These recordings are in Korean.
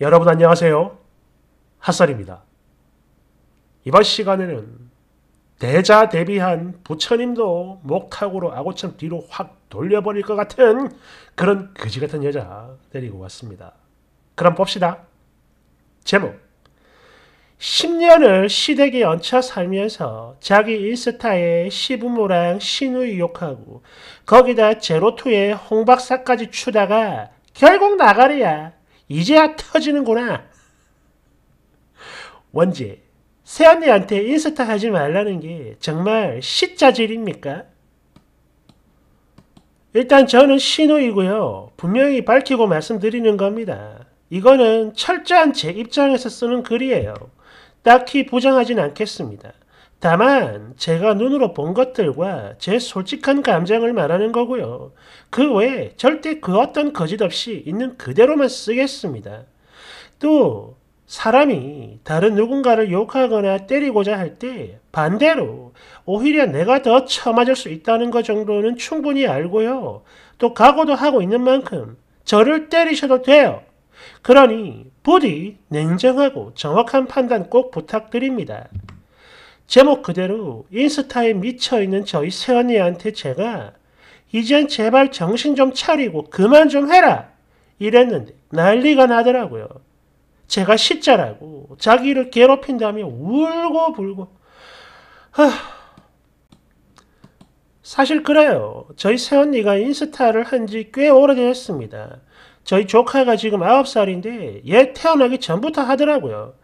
여러분 안녕하세요. 핫설입니다. 이번 시간에는 대자 대비한 부처님도 목탁으로 아고창 뒤로 확 돌려버릴 것 같은 그런 그지같은 여자 데리고 왔습니다. 그럼 봅시다. 제목 10년을 시댁에 얹혀 살면서 자기 일스타에 시부모랑 시누이 욕하고 거기다 제로투에 홍박사까지 추다가 결국 나가리야. 이제야 터지는구나. 원재, 새언니한테 인스타 하지 말라는 게 정말 시자질입니까? 일단 저는 신호이고요. 분명히 밝히고 말씀드리는 겁니다. 이거는 철저한 제 입장에서 쓰는 글이에요. 딱히 부정하진 않겠습니다. 다만 제가 눈으로 본 것들과 제 솔직한 감정을 말하는 거고요. 그 외에 절대 그 어떤 거짓 없이 있는 그대로만 쓰겠습니다. 또 사람이 다른 누군가를 욕하거나 때리고자 할 때 반대로 오히려 내가 더 처맞을 수 있다는 것 정도는 충분히 알고요. 또 각오도 하고 있는 만큼 저를 때리셔도 돼요. 그러니 부디 냉정하고 정확한 판단 꼭 부탁드립니다. 제목 그대로 인스타에 미쳐있는 저희 세언니한테 제가 이젠 제발 정신 좀 차리고 그만 좀 해라 이랬는데 난리가 나더라고요. 제가 시자라고 자기를 괴롭힌다음에 울고 불고 하... 사실 그래요. 저희 새언니가 인스타를 한 지 꽤 오래됐습니다. 저희 조카가 지금 9살인데 얘 태어나기 전부터 하더라고요.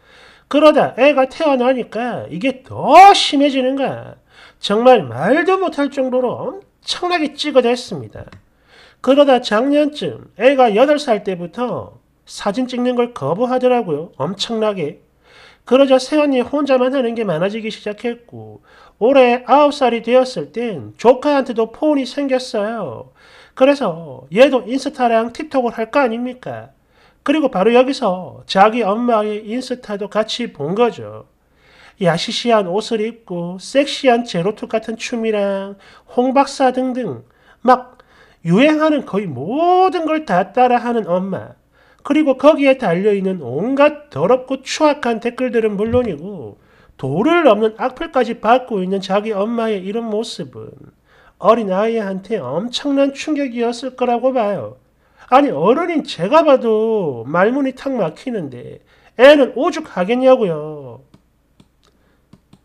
그러다 애가 태어나니까 이게 더 심해지는 거야. 정말 말도 못할 정도로 엄청나게 찌그댔습니다. 그러다 작년쯤 애가 8살 때부터 사진 찍는 걸 거부하더라고요. 엄청나게. 그러자 세연이 혼자만 하는 게 많아지기 시작했고 올해 9살이 되었을 땐 조카한테도 폰이 생겼어요. 그래서 얘도 인스타랑 틱톡을 할 거 아닙니까? 그리고 바로 여기서 자기 엄마의 인스타도 같이 본 거죠. 야시시한 옷을 입고 섹시한 제로투 같은 춤이랑 홍박사 등등 막 유행하는 거의 모든 걸 다 따라하는 엄마. 그리고 거기에 달려있는 온갖 더럽고 추악한 댓글들은 물론이고 도를 넘는 악플까지 받고 있는 자기 엄마의 이런 모습은 어린아이한테 엄청난 충격이었을 거라고 봐요. 아니 어른인 제가 봐도 말문이 탁 막히는데 애는 오죽하겠냐고요.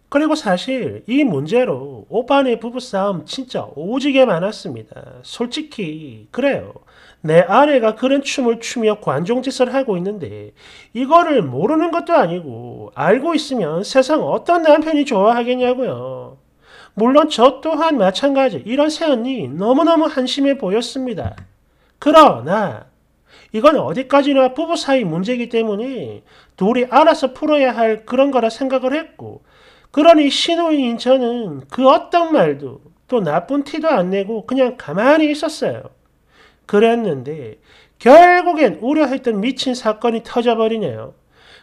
그리고 사실 이 문제로 오빠네 부부싸움 진짜 오지게 많았습니다. 솔직히 그래요. 내 아내가 그런 춤을 추며 관종짓을 하고 있는데 이거를 모르는 것도 아니고 알고 있으면 세상 어떤 남편이 좋아하겠냐고요. 물론 저 또한 마찬가지 이런 새언니 너무너무 한심해 보였습니다. 그러나 이건 어디까지나 부부 사이 문제이기 때문에 둘이 알아서 풀어야 할 그런 거라 생각을 했고 그러니 신우인 저는 그 어떤 말도 또 나쁜 티도 안 내고 그냥 가만히 있었어요. 그랬는데 결국엔 우려했던 미친 사건이 터져버리네요.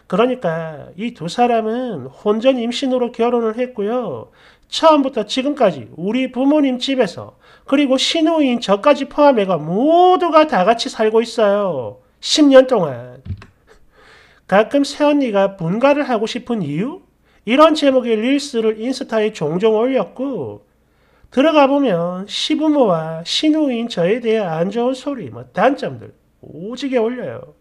그러니까 이 두 사람은 혼전 임신으로 결혼을 했고요. 처음부터 지금까지 우리 부모님 집에서 그리고 신우인 저까지 포함해가 모두가 다 같이 살고 있어요. 10년 동안. 가끔 새언니가 분가를 하고 싶은 이유? 이런 제목의 릴스를 인스타에 종종 올렸고 들어가 보면 시부모와 시누인 저에 대해 안 좋은 소리, 뭐 단점들 오지게 올려요.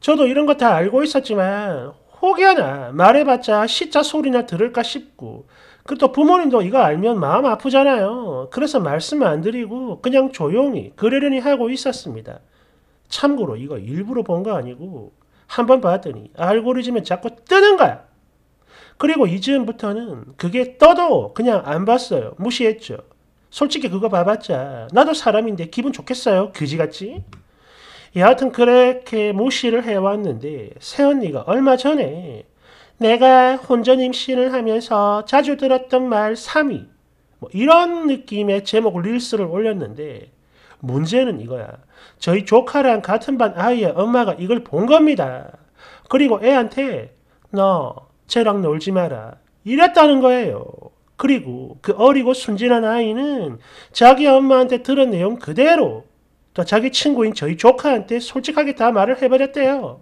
저도 이런 거 다 알고 있었지만 혹여나 말해봤자 시자 소리나 들을까 싶고 그리고 또 부모님도 이거 알면 마음 아프잖아요. 그래서 말씀 안 드리고 그냥 조용히 그러려니 하고 있었습니다. 참고로 이거 일부러 본 거 아니고 한 번 봤더니 알고리즘에 자꾸 뜨는 거야. 그리고 이즈음부터는 그게 떠도 그냥 안 봤어요. 무시했죠. 솔직히 그거 봐봤자 나도 사람인데 기분 좋겠어요. 그지같이. 여하튼 그렇게 무시를 해왔는데 새언니가 얼마 전에 내가 혼전 임신을 하면서 자주 들었던 말 3위. 뭐 이런 느낌의 제목 릴스를 올렸는데 문제는 이거야. 저희 조카랑 같은 반 아이의 엄마가 이걸 본 겁니다. 그리고 애한테 너 쟤랑 놀지 마라. 이랬다는 거예요. 그리고 그 어리고 순진한 아이는 자기 엄마한테 들은 내용 그대로 또 자기 친구인 저희 조카한테 솔직하게 다 말을 해버렸대요.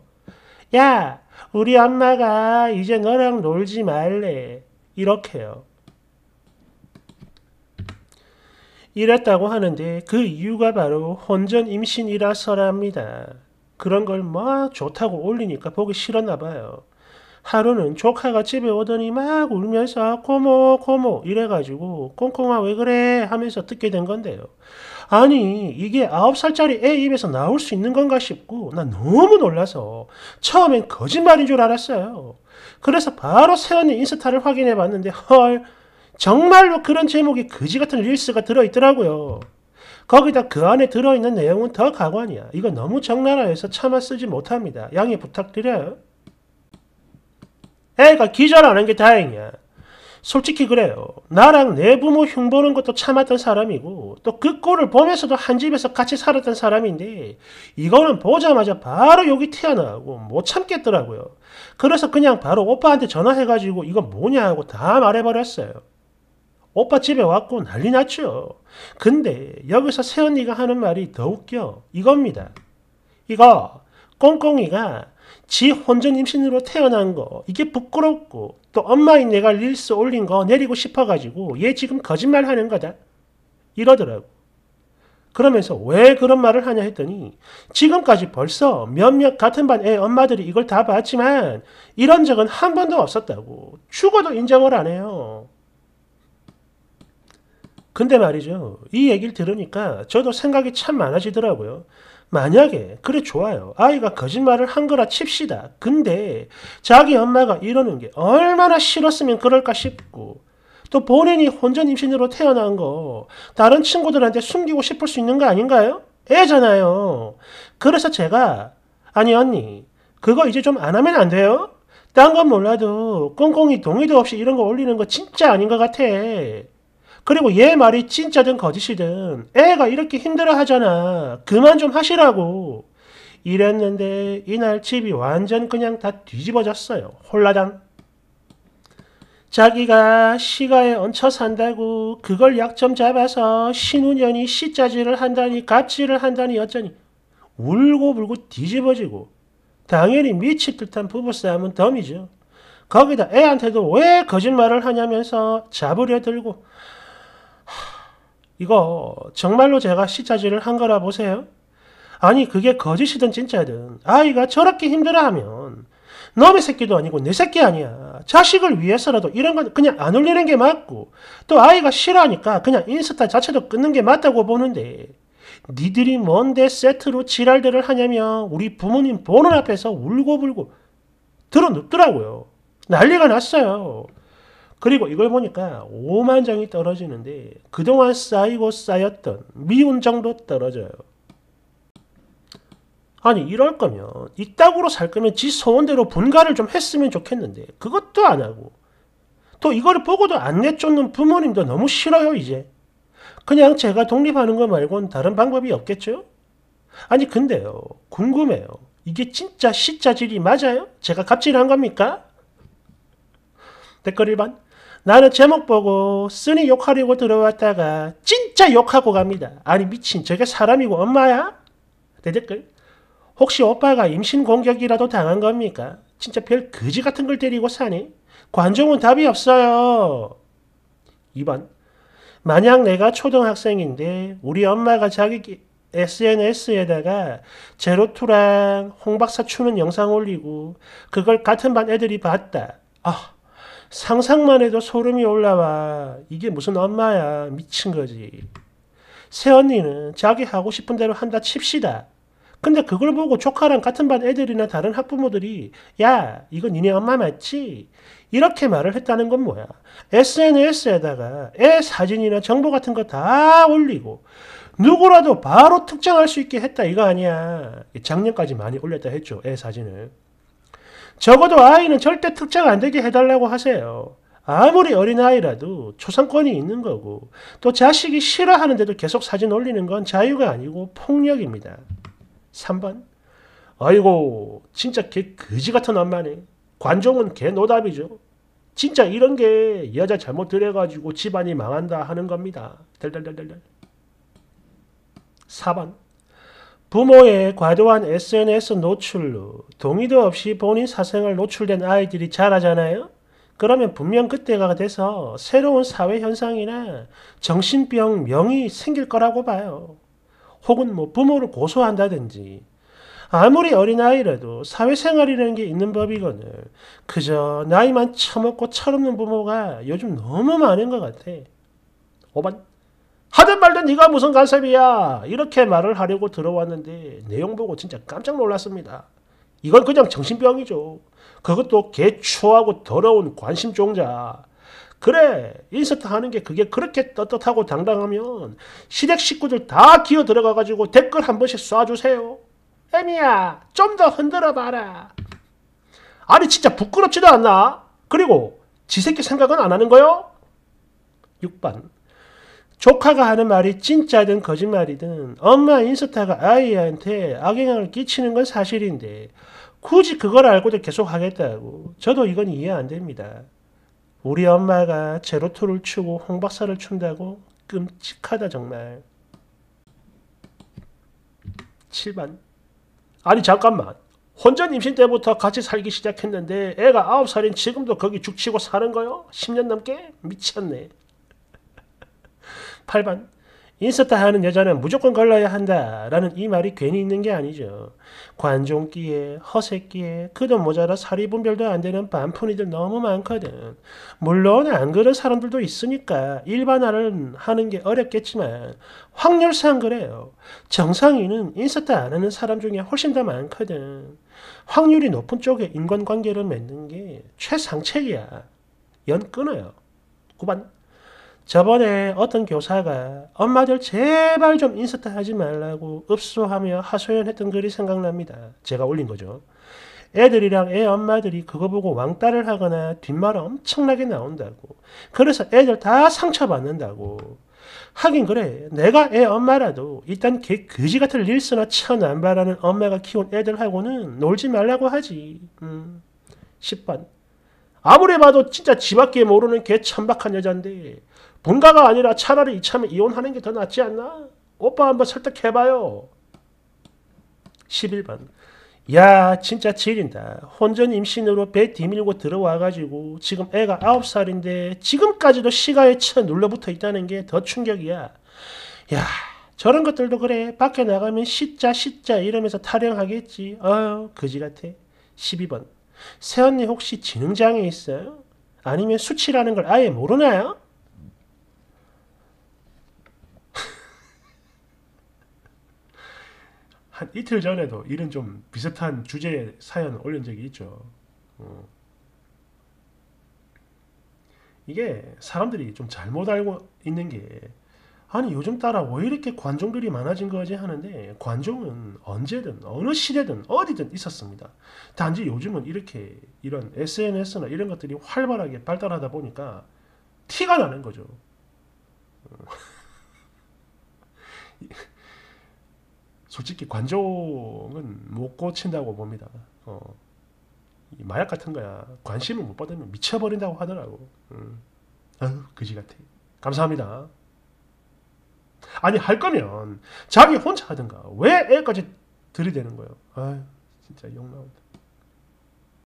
야, 우리 엄마가 이제 너랑 놀지 말래. 이렇게요. 이랬다고 하는데 그 이유가 바로 혼전 임신이라서랍니다. 그런 걸막 뭐 좋다고 올리니까 보기 싫었나 봐요. 하루는 조카가 집에 오더니 막 울면서 고모 고모 이래가지고 콩콩아 왜 그래 하면서 듣게 된 건데요. 아니 이게 9살짜리 애 입에서 나올 수 있는 건가 싶고 나 너무 놀라서 처음엔 거짓말인 줄 알았어요. 그래서 바로 세연이 인스타를 확인해 봤는데 헐 정말로 그런 제목의 거지 같은 릴스가 들어있더라고요. 거기다 그 안에 들어있는 내용은 더 가관이야. 이거 너무 적나라해서 참아 쓰지 못합니다. 양해 부탁드려요. 애가 기절하는 게 다행이야. 솔직히 그래요. 나랑 내 부모 흉보는 것도 참았던 사람이고 또 그 꼴을 보면서도 한 집에서 같이 살았던 사람인데 이거는 보자마자 바로 여기 태어나고못 참겠더라고요. 그래서 그냥 바로 오빠한테 전화해가지고 이건 뭐냐 하고 다 말해버렸어요. 오빠 집에 왔고 난리 났죠. 근데 여기서 새언니가 하는 말이 더 웃겨. 이겁니다. 이거 꽁꽁이가 지 혼전 임신으로 태어난 거 이게 부끄럽고 또 엄마인 내가 릴스 올린 거 내리고 싶어가지고 얘 지금 거짓말하는 거다 이러더라고 그러면서 왜 그런 말을 하냐 했더니 지금까지 벌써 몇몇 같은 반 애 엄마들이 이걸 다 봤지만 이런 적은 한 번도 없었다고 죽어도 인정을 안 해요 근데 말이죠 이 얘기를 들으니까 저도 생각이 참 많아지더라고요 만약에 그래 좋아요. 아이가 거짓말을 한 거라 칩시다. 근데 자기 엄마가 이러는 게 얼마나 싫었으면 그럴까 싶고 또 본인이 혼전 임신으로 태어난 거 다른 친구들한테 숨기고 싶을 수 있는 거 아닌가요? 애잖아요. 그래서 제가 아니 언니 그거 이제 좀 안 하면 안 돼요? 딴 건 몰라도 꽁꽁이 동의도 없이 이런 거 올리는 거 진짜 아닌 것 같아. 그리고 얘 말이 진짜든 거짓이든 애가 이렇게 힘들어 하잖아. 그만 좀 하시라고. 이랬는데 이날 집이 완전 그냥 다 뒤집어졌어요. 홀라당. 자기가 시가에 얹혀 산다고 그걸 약점 잡아서 신우년이 시자질을 한다니 갑질을 한다니 어쩌니 울고 불고 뒤집어지고 당연히 미칠 듯한 부부싸움은 덤이죠. 거기다 애한테도 왜 거짓말을 하냐면서 잡으려 들고 이거 정말로 제가 시차질을 한 거라 보세요? 아니 그게 거짓이든 진짜든 아이가 저렇게 힘들어하면 너의 새끼도 아니고 내 새끼 아니야. 자식을 위해서라도 이런 건 그냥 안 올리는 게 맞고 또 아이가 싫어하니까 그냥 인스타 자체도 끊는 게 맞다고 보는데 니들이 뭔데 세트로 지랄들을 하냐며 우리 부모님 보는 앞에서 울고불고 들어눕더라고요. 난리가 났어요. 그리고 이걸 보니까 5만 장이 떨어지는데 그동안 쌓이고 쌓였던 미운 장도 떨어져요. 아니 이럴 거면 이따구로 살 거면 지 소원대로 분가를 좀 했으면 좋겠는데 그것도 안 하고 또 이거를 보고도 안 내쫓는 부모님도 너무 싫어요 이제 그냥 제가 독립하는 거 말고는 다른 방법이 없겠죠? 아니 근데요 궁금해요 이게 진짜 시자질이 맞아요? 제가 갑질한 겁니까? 댓글 1번 나는 제목 보고 쓰니 욕하려고 들어왔다가 진짜 욕하고 갑니다. 아니 미친 저게 사람이고 엄마야? 대댓글 혹시 오빠가 임신 공격이라도 당한 겁니까? 진짜 별 거지 같은 걸 데리고 사니? 관종은 답이 없어요. 2번 만약 내가 초등학생인데 우리 엄마가 자기 SNS에다가 제로투랑 홍박사 추는 영상 올리고 그걸 같은 반 애들이 봤다. 아 상상만 해도 소름이 올라와. 이게 무슨 엄마야. 미친 거지. 새언니는 자기 하고 싶은 대로 한다 칩시다. 근데 그걸 보고 조카랑 같은 반 애들이나 다른 학부모들이 야 이건 니네 엄마 맞지? 이렇게 말을 했다는 건 뭐야? SNS에다가 애 사진이나 정보 같은 거 다 올리고 누구라도 바로 특정할 수 있게 했다 이거 아니야. 작년까지 많이 올렸다 했죠. 애 사진을. 적어도 아이는 절대 특정안 되게 해달라고 하세요. 아무리 어린아이라도 초상권이 있는 거고 또 자식이 싫어하는데도 계속 사진 올리는 건 자유가 아니고 폭력입니다. 3번 아이고 진짜 개 거지 같은 엄마네. 관종은 개 노답이죠. 진짜 이런 게 여자 잘못 들여가지고 집안이 망한다 하는 겁니다. 4번 부모의 과도한 SNS 노출로 동의도 없이 본인 사생활 노출된 아이들이 자라잖아요. 그러면 분명 그때가 돼서 새로운 사회 현상이나 정신병명이 생길 거라고 봐요. 혹은 뭐 부모를 고소한다든지 아무리 어린아이라도 사회생활이라는 게 있는 법이거늘 그저 나이만 처먹고 철없는 부모가 요즘 너무 많은 것 같아. 오반 하든 말든 네가 무슨 간섭이야 이렇게 말을 하려고 들어왔는데 내용 보고 진짜 깜짝 놀랐습니다. 이건 그냥 정신병이죠. 그것도 개초하고 더러운 관심 종자. 그래 인서트 하는 게 그게 그렇게 떳떳하고 당당하면 시댁 식구들 다 기어 들어가가지고 댓글 한 번씩 쏴주세요. 애미야 좀 더 흔들어봐라. 아니 진짜 부끄럽지도 않나? 그리고 지 새끼 생각은 안 하는 거요? 6번 조카가 하는 말이 진짜든 거짓말이든 엄마 인스타가 아이한테 악영향을 끼치는 건 사실인데 굳이 그걸 알고도 계속 하겠다고 저도 이건 이해 안 됩니다. 우리 엄마가 제로토를 추고 홍박사를 춘다고 끔찍하다 정말. 7번 아니 잠깐만 혼자 임신 때부터 같이 살기 시작했는데 애가 9살인 지금도 거기 죽치고 사는 거요? 10년 넘게? 미쳤네. 8번 인스타 하는 여자는 무조건 걸러야 한다라는 이 말이 괜히 있는 게 아니죠. 관종기에 허세기에 그도 모자라 사리 분별도 안 되는 반푼이들 너무 많거든. 물론 안 그런 사람들도 있으니까 일반화를 하는 게 어렵겠지만 확률상 그래요. 정상인은 인스타 안 하는 사람 중에 훨씬 더 많거든. 확률이 높은 쪽에 인간관계를 맺는 게 최상책이야. 연 끊어요. 9반 저번에 어떤 교사가 엄마들 제발 좀 인스타 하지 말라고 읍소하며 하소연했던 글이 생각납니다. 제가 올린 거죠. 애들이랑 애 엄마들이 그거 보고 왕따를 하거나 뒷말 엄청나게 나온다고. 그래서 애들 다 상처받는다고. 하긴 그래. 내가 애 엄마라도 일단 개 그지 같은 릴스나 천안바라는 엄마가 키운 애들하고는 놀지 말라고 하지. 음. 10번. 아무리 봐도 진짜 지 밖에 모르는 개 천박한 여잔데 분가가 아니라 차라리 이참에 이혼하는 게 더 낫지 않나? 오빠 한번 설득해봐요. 11번 야 진짜 지린다. 혼전 임신으로 배 뒤밀고 들어와가지고 지금 애가 9살인데 지금까지도 시가에 쳐 눌러붙어 있다는 게 더 충격이야. 야 저런 것들도 그래. 밖에 나가면 씻자 씻자 이러면서 타령하겠지. 어휴 그지 같아. 12번 새언니 혹시 지능장애 있어요? 아니면 수치라는 걸 아예 모르나요? 한 이틀 전에도 이런 좀 비슷한 주제의 사연을 올린 적이 있죠. 어. 이게 사람들이 좀 잘못 알고 있는 게 아니 요즘 따라 왜 이렇게 관종들이 많아진 거지 하는데 관종은 언제든 어느 시대든 어디든 있었습니다. 단지 요즘은 이렇게 이런 SNS나 이런 것들이 활발하게 발달하다 보니까 티가 나는 거죠. 솔직히 관종은 못 고친다고 봅니다. 어, 마약 같은 거야. 관심을 못 받으면 미쳐버린다고 하더라고. 음. 아유, 그지 같아. 감사합니다. 아니, 할 거면 자기 혼자 하든가. 왜 애까지 들이대는 거예요? 아유, 진짜 욕 나온다.